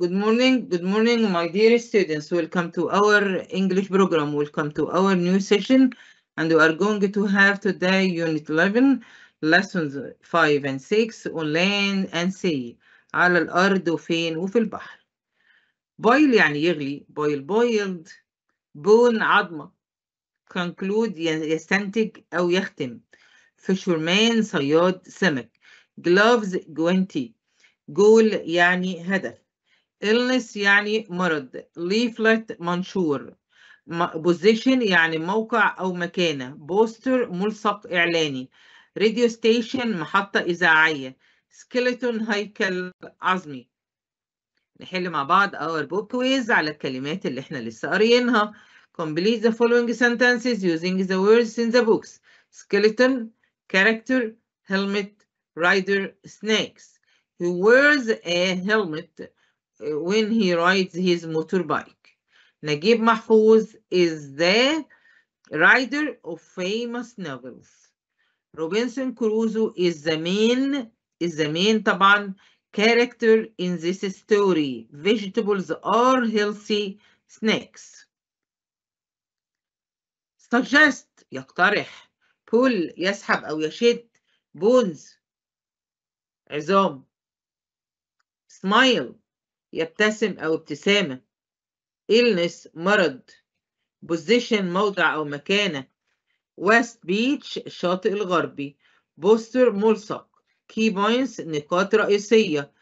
Good morning, good morning, my dear students. Welcome to our English program. Welcome to our new session. And we are going to have today Unit 11, Lessons 5 and 6 on land and sea. على الأرض وفين وفي البحر. Boil يعني يغلي. Boil boiled. Bone عظمة. Conclude يستنتج أو يختم. Fisherman صياد سمك. Gloves جوانتي. Goal يعني هدف. illness يعني مرض leaflet منشور position يعني موقع أو مكانة poster ملصق إعلاني radio station محطة إذاعية skeleton هيكل عظمي نحل مع بعض our book quiz على الكلمات اللي احنا لسه قاريينها complete the following sentences using the words in the books skeleton character helmet rider snakes he wears a helmet when he rides his motorbike. Najib Mahfouz is the writer of famous novels. Robinson Crusoe is the main is the main طبعا character in this story. Vegetables are healthy snacks. Suggest يقترح pull يسحب أو يشد bones عظام smile يبتسم أو ابتسامة illness مرض position موضع أو مكانة west beach الشاطئ الغربي بوستر ملصق key points نقاط رئيسية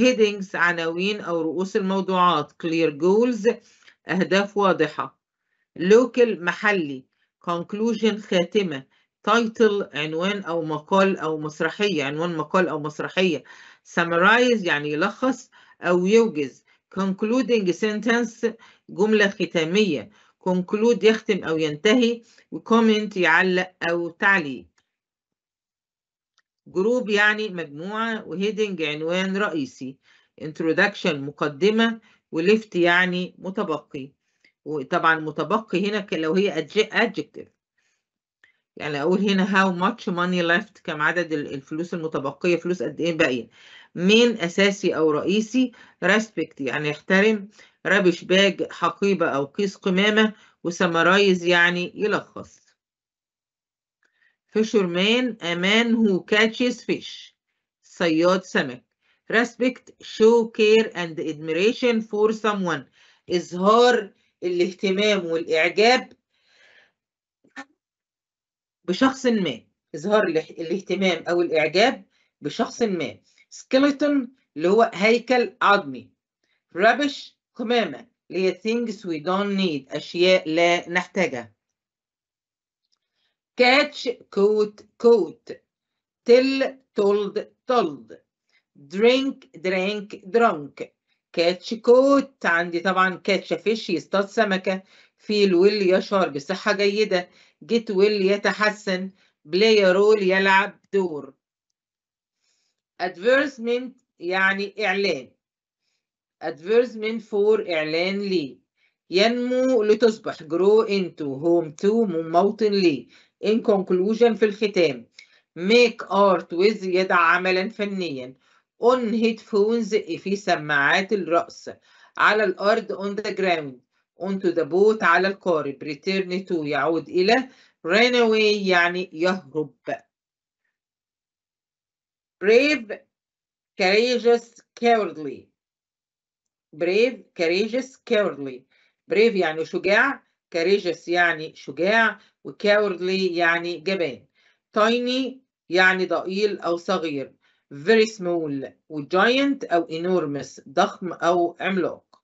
headings عناوين أو رؤوس الموضوعات clear goals أهداف واضحة local محلي conclusion خاتمة title عنوان أو مقال أو مسرحية عنوان مقال أو مسرحية summarize يعني يلخص أو يوجز concluding sentence جملة ختامية conclude يختم أو ينتهي وcomment يعلق أو تعليق جروب يعني مجموعة وهيدنج عنوان رئيسي introduction مقدمة وليفت يعني متبقي وطبعا متبقي هنا لو هي adjective يعني اقول هنا how much money left كم عدد الفلوس المتبقيه فلوس قد ايه باقيه مين أساسي أو رئيسي ريسبكت يعني يحترم ربش باج حقيبة أو قيس قمامة وسمرايز يعني يلخص fisherman أمان who catches fish صياد سمك respect show care and admiration for someone إظهار الاهتمام والإعجاب بشخص ما إظهار الاهتمام أو الإعجاب بشخص ما skeleton اللي هو هيكل عظمي rubbish قمامة اللي هي things we don't need أشياء لا نحتاجها catch coat coat till told told drink drink drunk catch coat عندي طبعا catch a fish يصطاد سمكة feel will يشعر بصحة جيدة get will يتحسن play a role يلعب دور advertisement يعني إعلان advertisement for إعلان لي ينمو لتصبح grow into home to موطن لي in conclusion في الختام make art with يدع عملا فنيا on headphones في سماعات الرأس على الأرض on the ground onto the boat على القارب return to يعود إلى run away يعني يهرب brave courageous cowardly brave courageous cowardly brave يعني شجاع courageous يعني شجاع وcowardly يعني جبان tiny يعني ضئيل أو صغير very small وgiant أو enormous ضخم أو عملاق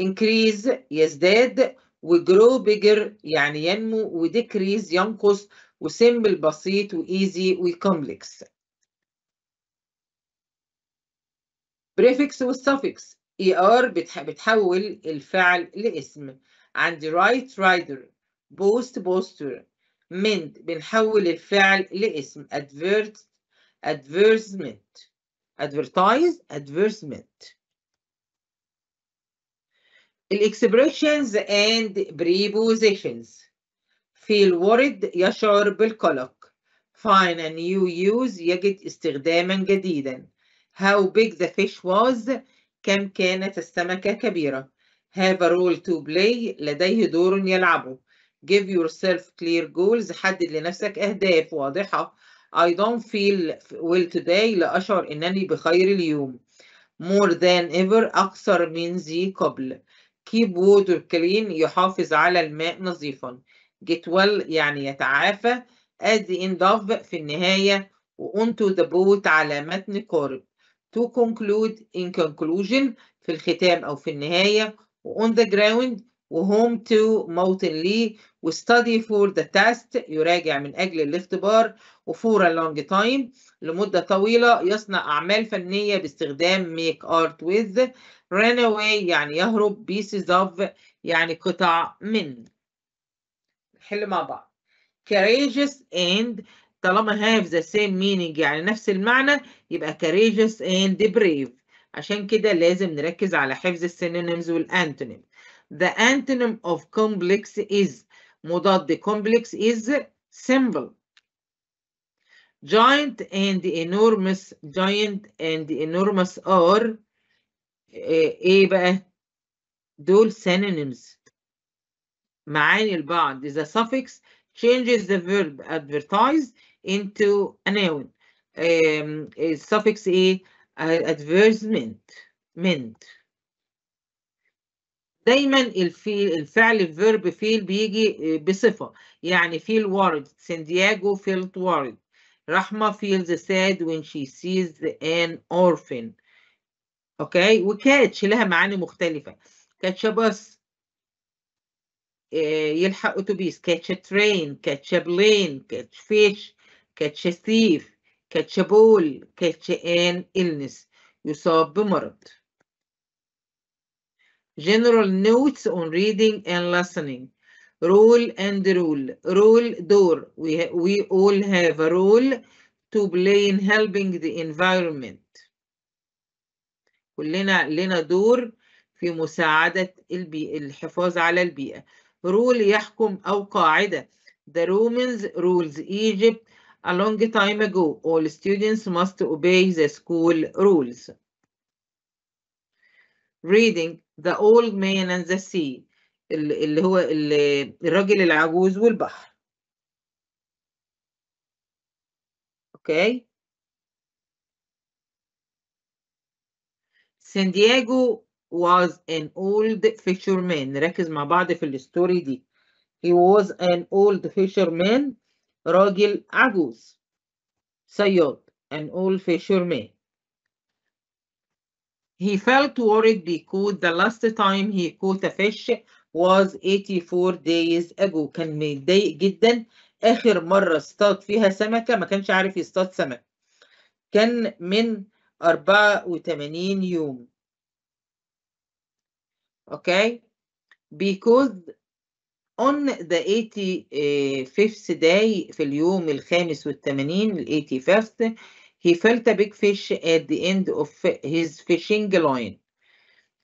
increase يزداد وgrow bigger يعني ينمو decrease ينقص simple بسيط و complex prefix والسفكس er بتح بتحول الفعل لاسم عندي right rider post poster mend بنحول الفعل لاسم advert advertisement advertise advertisement expressions and prepositions feel worried يشعر بالقلق find a new use يجد استخداما جديدا How big the fish was كم كانت السمكة كبيرة Have a role to play لديه دور يلعبه Give yourself clear goals حدد لنفسك أهداف واضحة I don't feel well today لأشعر أنني بخير اليوم more than ever أكثر من ذي قبل keep water clean يحافظ على الماء نظيفا get well يعني يتعافى at the end of في النهاية و onto the boat على متن قارب to conclude in conclusion في الختام أو في النهاية on the ground وhome to mountain ليه وstudy for the test يراجع من أجل الاختبار وfor a long time لمدة طويلة يصنع أعمال فنية باستخدام make art with run away يعني يهرب pieces of يعني قطع من نحل مع بعض courageous and طالما have the same meaning يعني نفس المعنى يبقى courageous and brave عشان كده لازم نركز على حفظ السينونيمز والانتونيم The antonym of complex is مضاد complex is simple Giant and enormous giant and enormous are ايه بقى دول synonyms معاني البعض the suffix changes the verb advertise into a noun um, a suffix e, a advertisement meant دايما الفعل الفعل الفيرب فيل بيجي آه، بصفه يعني فيل وارد سندياجو فيلت وارد رحمه feels ساد وين شي سيز ان اورفن اوكي وكاتش لها معاني مختلفه كاتش باص آه، يلحق اتوبيس كاتش ترين كاتش بلين كاتش فيش كتشسيف كتشابول كتشان إلنس يصاب بمرض General notes on reading and listening role and rule role door we, we all have a role to play in helping the environment كلنا لنا دور في مساعدة الحفاظ على البيئة Rule يحكم أو قاعدة The Romans rules Egypt A long time ago, all students must obey the school rules. Reading The Old Man and the Sea اللي هو الرجل العجوز والبحر. Okay. San Diego was an old fisherman. ركز مع بعض في الستوري دي. He was an old fisherman راجل عجوز صياد an fisherman He felt worried because the last time he caught a fish was 84 days ago كان متضايق جدا آخر مرة اصطاد فيها سمكة ما كانش عارف يصطاد سمك كان من 84 يوم okay because on the 85th eh, day في اليوم الخامس والثمانين ال 85th he felt a big fish at the end of his fishing line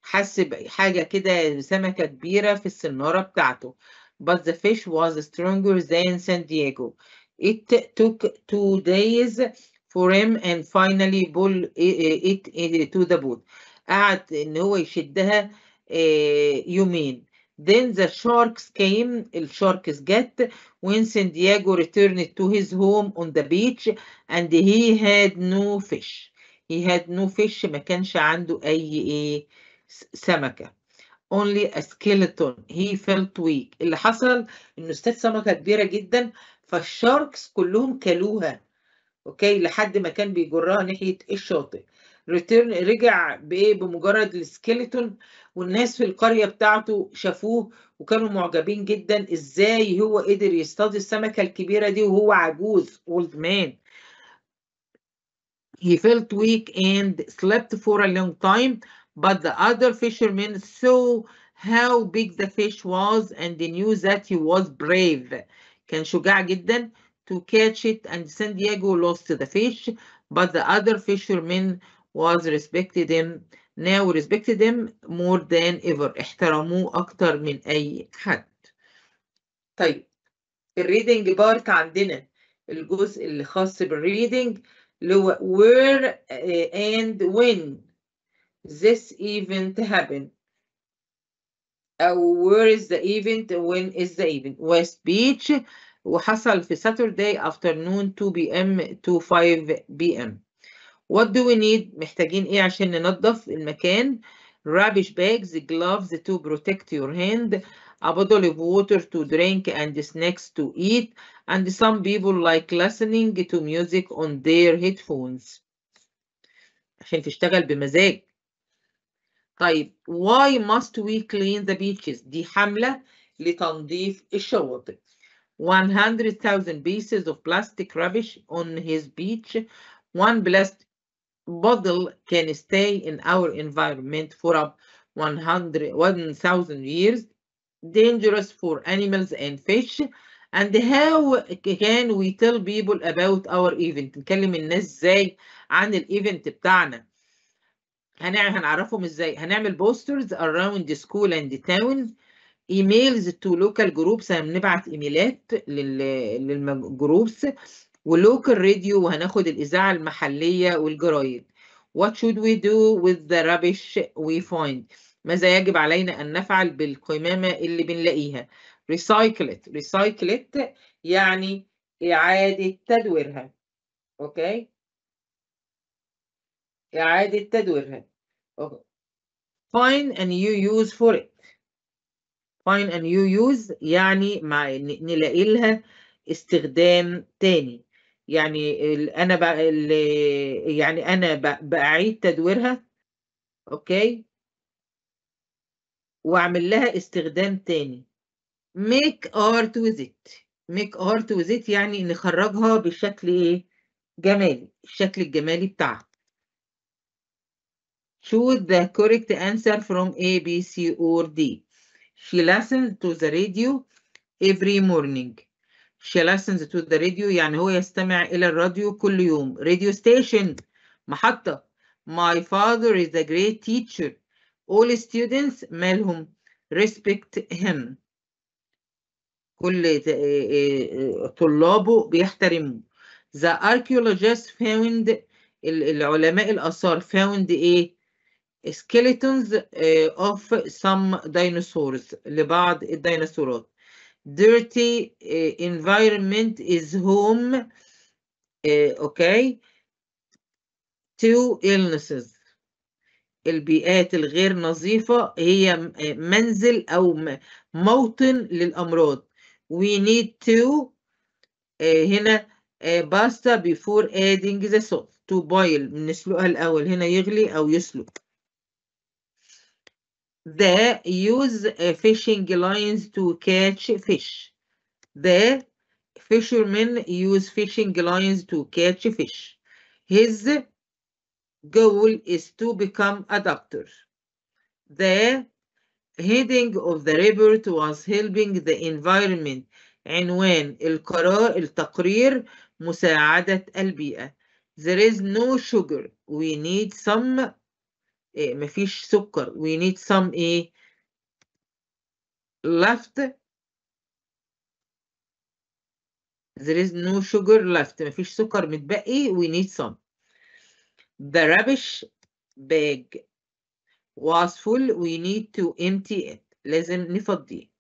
حس بحاجة كده سمكة كبيرة في السنارة بتاعته but the fish was stronger than San Diego it took two days for him and finally pull it to the boat قعد ان هو يشدها eh, يومين Then the sharks came, sharks get, when San Diego returned to his home on the beach and he had no fish. He had no fish, ما كانش عنده أي إيه سمكة. Only a skeleton. He felt weak. اللي حصل إنه استاد سمكة كبيرة جدا فالشاركس كلهم كلوها. أوكي لحد ما كان بيجرها ناحية الشاطئ. ريتيرن رجع بايه بمجرد السكيلتون والناس في القريه بتاعته شافوه وكانوا معجبين جدا ازاي هو قدر يصطاد السمكه الكبيره دي وهو عجوز اولد مان He felt weak and slept for a long time, but the other fishermen saw how big the fish was and they knew that he was brave. كان شجاع جدا to catch it and San Diego lost the fish but the other fishermen was respected him now respected him more than ever احترموه أكتر من أي حد طيب الريدنج بارت عندنا الجزء اللي خاص بالريدنج اللي هو where and when this event happened أو where is the event when is the event West beach وحصل في Saturday afternoon 2 p.m. to 5 p.m. What do we need محتاجين إيه عشان ننظف المكان rubbish bags gloves to protect your hand a bottle of water to drink and snacks to eat and some people like listening to music on their headphones عشان تشتغل بمزاج طيب why must we clean the beaches دي حملة لتنظيف الشواطئ 100,000 pieces of plastic rubbish on his beach one blast bottle can stay in our environment for up 100 1000 years dangerous for animals and fish and how can we tell people about our event نكلم الناس ازاي عن الايفنت بتاعنا هنعرفهم ازاي هنعمل بوسترز around the school and the town Emails to local groups. هنبعت ايميلات للجروبس ولوكال راديو وهناخد الإذاعة المحلية والجرايد What should we do with the rubbish we find ماذا يجب علينا أن نفعل بالقمامة اللي بنلاقيها recycle it recycle it يعني إعادة تدويرها أوكي إعادة تدويرها find and you use for it find and you use يعني مع نلاقي لها استخدام تاني يعني, يعني انا بقى يعني انا بعيد تدويرها اوكي واعمل لها استخدام تاني make art with it make art with it يعني نخرجها بشكل ايه جمالي الشكل الجمالي بتاعها choose the correct answer from A, B, C or D she listens to the radio every morning she listens to the radio يعني هو يستمع إلى الراديو كل يوم radio station محطة my father is a great teacher all students مالهم respect him كل طلابه بيحترموه the archaeologists found العلماء الآثار found إيه skeletons of some dinosaurs لبعض الديناصورات dirty environment is home okay to illnesses البيئات الغير نظيفة هي منزل أو موطن للأمراض we need to هنا pasta before adding the salt to boil بنسلقها الأول هنا يغلي أو يسلق They use uh, fishing lines to catch fish. The fishermen use fishing lines to catch fish. His goal is to become a doctor. The heading of the report was helping the environment And when التقرير مساعدة البيئة. There is no sugar. We need some إيه مفيش سكر we need some إيه left there is no sugar left سكر متبقي we need some the rubbish bag was full we need to empty it لازم نفضيه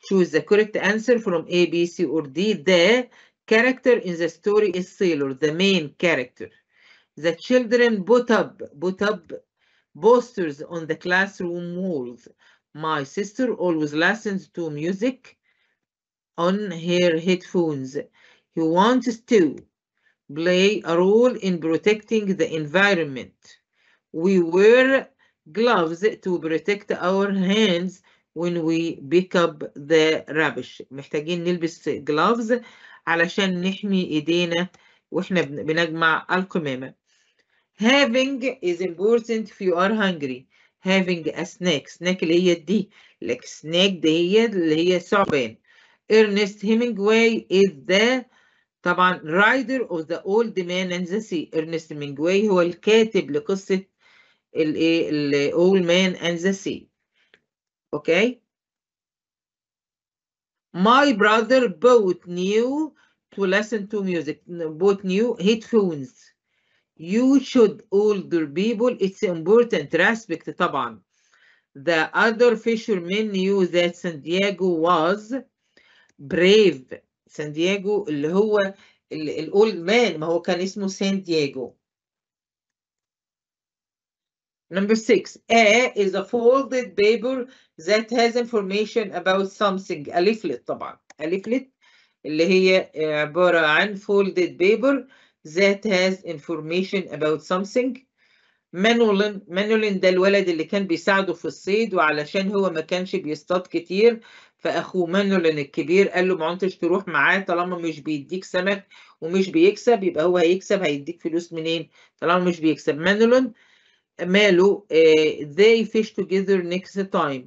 choose the correct answer from A, B, C or D the character in the story is Sailor the main character the children put up, put up posters on the classroom walls. My sister always listens to music on her headphones. He wants to play a role in protecting the environment. We wear gloves to protect our hands when we pick up the rubbish. محتاجين نلبس gloves علشان نحمي ايدينا واحنا بنجمع القمامة. Having is important if you are hungry. Having a snack. snack اللي هي دي. Like snack دي اللي هي ثعبان. Ernest Hemingway is the طبعا rider of the old man and the sea. Ernest Hemingway هو الكاتب لقصة الايه old man and the sea. Okay. My brother bought new to listen to music Bought new headphones. You should older people. It's important respect طبعا. The other fishermen knew that San Diego was brave. San Diego اللي هو old man. ما هو كان اسمه San Diego. Number six, A is a folded paper that has information about something. A leaflet طبعا. A leaflet اللي هي عبارة عن folded paper. that has information about something مانولين مانولين ده الولد اللي كان بيساعده في الصيد وعلشان هو ما كانش بيصطاد كتير فاخوه مانولين الكبير قال له ما عمتش تروح معاه طالما مش بيديك سمك ومش بيكسب يبقى هو هيكسب هيديك فلوس منين طالما مش بيكسب مانولين ماله آه، uh, they fish together next time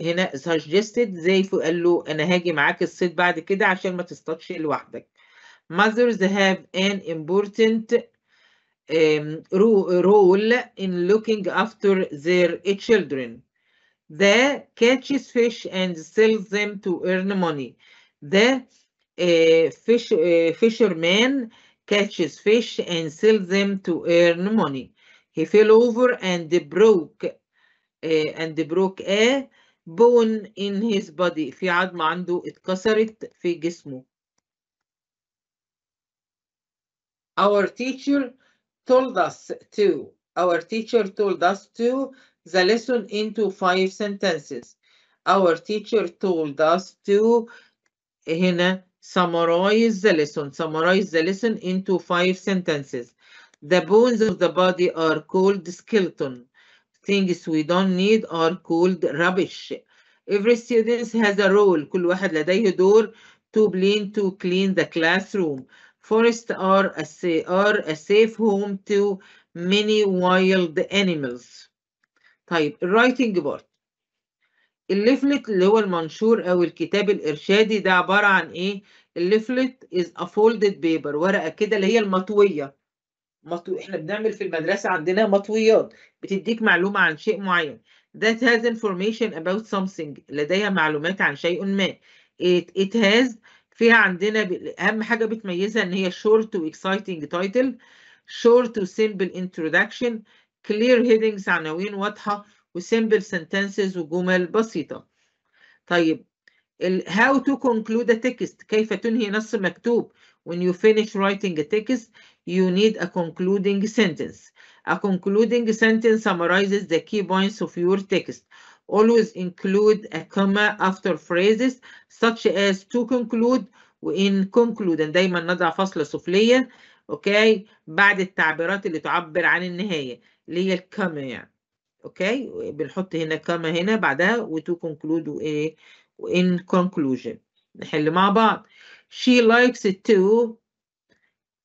هنا suggested they قال له انا هاجي معاك الصيد بعد كده عشان ما تصطادش لوحدك Mothers have an important um, ro role in looking after their children. The catches fish and sells them to earn money. The uh, fish, uh, fisherman catches fish and sells them to earn money. He fell over and broke uh, and broke a bone in his body. في عنده اتكسرت في جسمه. Our teacher told us to. Our teacher told us to the lesson into five sentences. Our teacher told us to هنا summarize the lesson. Summarize the lesson into five sentences. The bones of the body are called skeleton. Things we don't need are called rubbish. Every student has a role. كل واحد لديه دور to clean to clean the classroom. Forests are a, are a safe home to many wild animals. طيب الرايتنج بارت الليفلت اللي هو المنشور او الكتاب الارشادي ده عباره عن ايه الليفلت از ا فولدد بيبر ورقه كده اللي هي المطويه مطو... احنا بنعمل في المدرسه عندنا مطويات بتديك معلومه عن شيء معين that has information about something لديها معلومات عن شيء ما it, it has فيها عندنا ب... اهم حاجه بتميزها ان هي شورت واكسايتنج تايتل شورت وسيمبل انترودكشن كلير هيدنجز عناوين واضحه وسيمبل سنتنسز وجمل بسيطه طيب how to conclude a text كيف تنهي نص مكتوب when you finish writing a text you need a concluding sentence a concluding sentence summarizes the key points of your text always include a comma after phrases such as to conclude وإن conclude دايما نضع فاصلة سفلية أوكي بعد التعبيرات اللي تعبر عن النهاية اللي هي الكما يعني أوكي بنحط هنا كما هنا بعدها وتو conclude وإيه وإن conclusion نحل مع بعض she likes to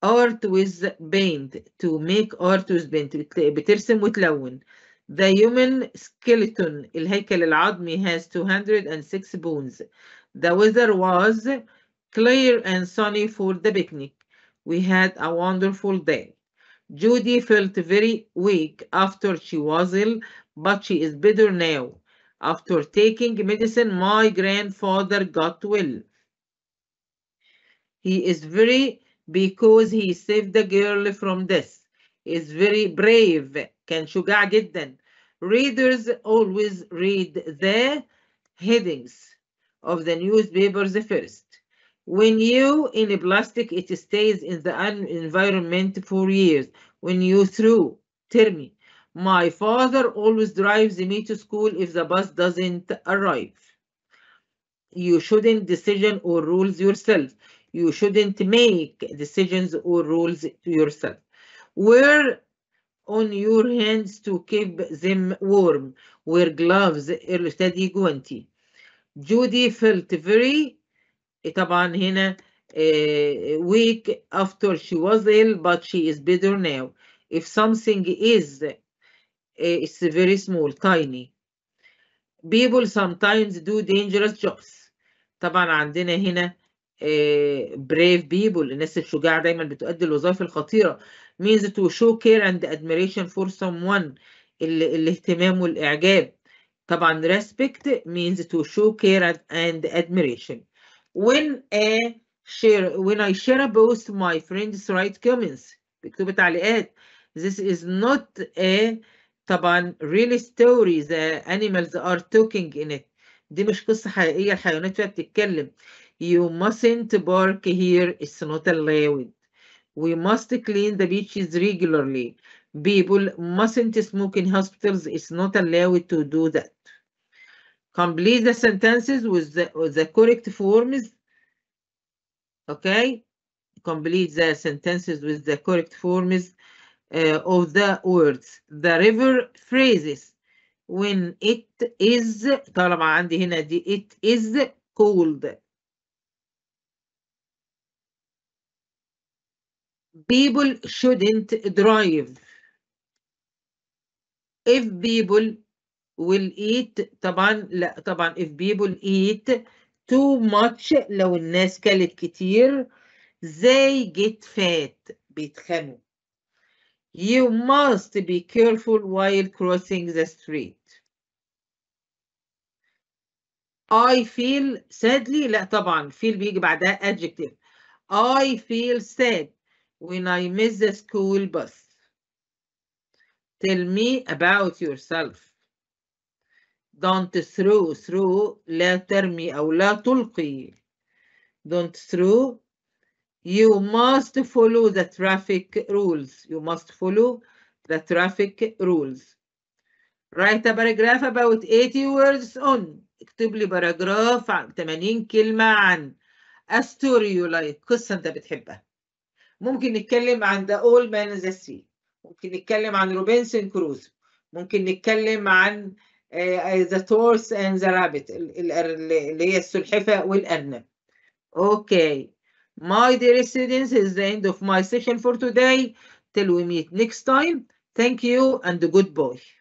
art with paint to make art with paint بترسم وتلون the human skeleton, الهيكل العظمي has 206 bones. The weather was clear and sunny for the picnic. We had a wonderful day. Judy felt very weak after she was ill, but she is better now. After taking medicine, my grandfather got well. He is very because he saved the girl from death. Is very brave. كان شجاع جدا. Readers always read the headings of the newspapers first. When you in a plastic, it stays in the environment for years. When you through, tell me. My father always drives me to school if the bus doesn't arrive. You shouldn't decision or rules yourself. You shouldn't make decisions or rules to yourself. Where on your hands to keep them warm. Wear gloves. ارتدي جوانتي. Judy felt very طبعا هنا weak after she was ill but she is better now. If something is it's very small tiny. People sometimes do dangerous jobs. طبعا عندنا هنا brave people الناس الشجاعة دايما بتؤدي الوظائف الخطيرة means to show care and admiration for someone ال الاهتمام والإعجاب طبعا respect means to show care and admiration when I share when I share a post my friends write comments بيكتبوا تعليقات this is not a طبعا real story the animals are talking in it دي مش قصة حقيقية الحيوانات فيها بتتكلم you mustn't bark here it's not allowed we must clean the beaches regularly. People mustn't smoke in hospitals. It's not allowed to do that. Complete the sentences with the, with the correct forms. Okay? Complete the sentences with the correct forms uh, of the words. The river phrases when it is طالما عندي هنا دي it is cold people shouldn't drive if people will eat طبعا لا طبعا if people eat too much لو الناس كلت كتير they get fat بيتخنوا you must be careful while crossing the street I feel sadly لا طبعا feel بيجي بعدها adjective I feel sad when I miss the school bus. Tell me about yourself. Don't throw throw لا ترمي أو لا تلقي. Don't throw. You must follow the traffic rules. You must follow the traffic rules. Write a paragraph about 80 words on. اكتب لي باراجراف 80 كلمة عن a story you like قصة أنت بتحبها. ممكن نتكلم عن ذا اول مان ذا سي ممكن نتكلم عن روبنسون كروز ممكن نتكلم عن ذا تورس اند ذا رابت اللي هي السلحفه والارنب اوكي My dear students, is the end of my session for today. Till ميت نيكست تايم ثانك يو اند جود باي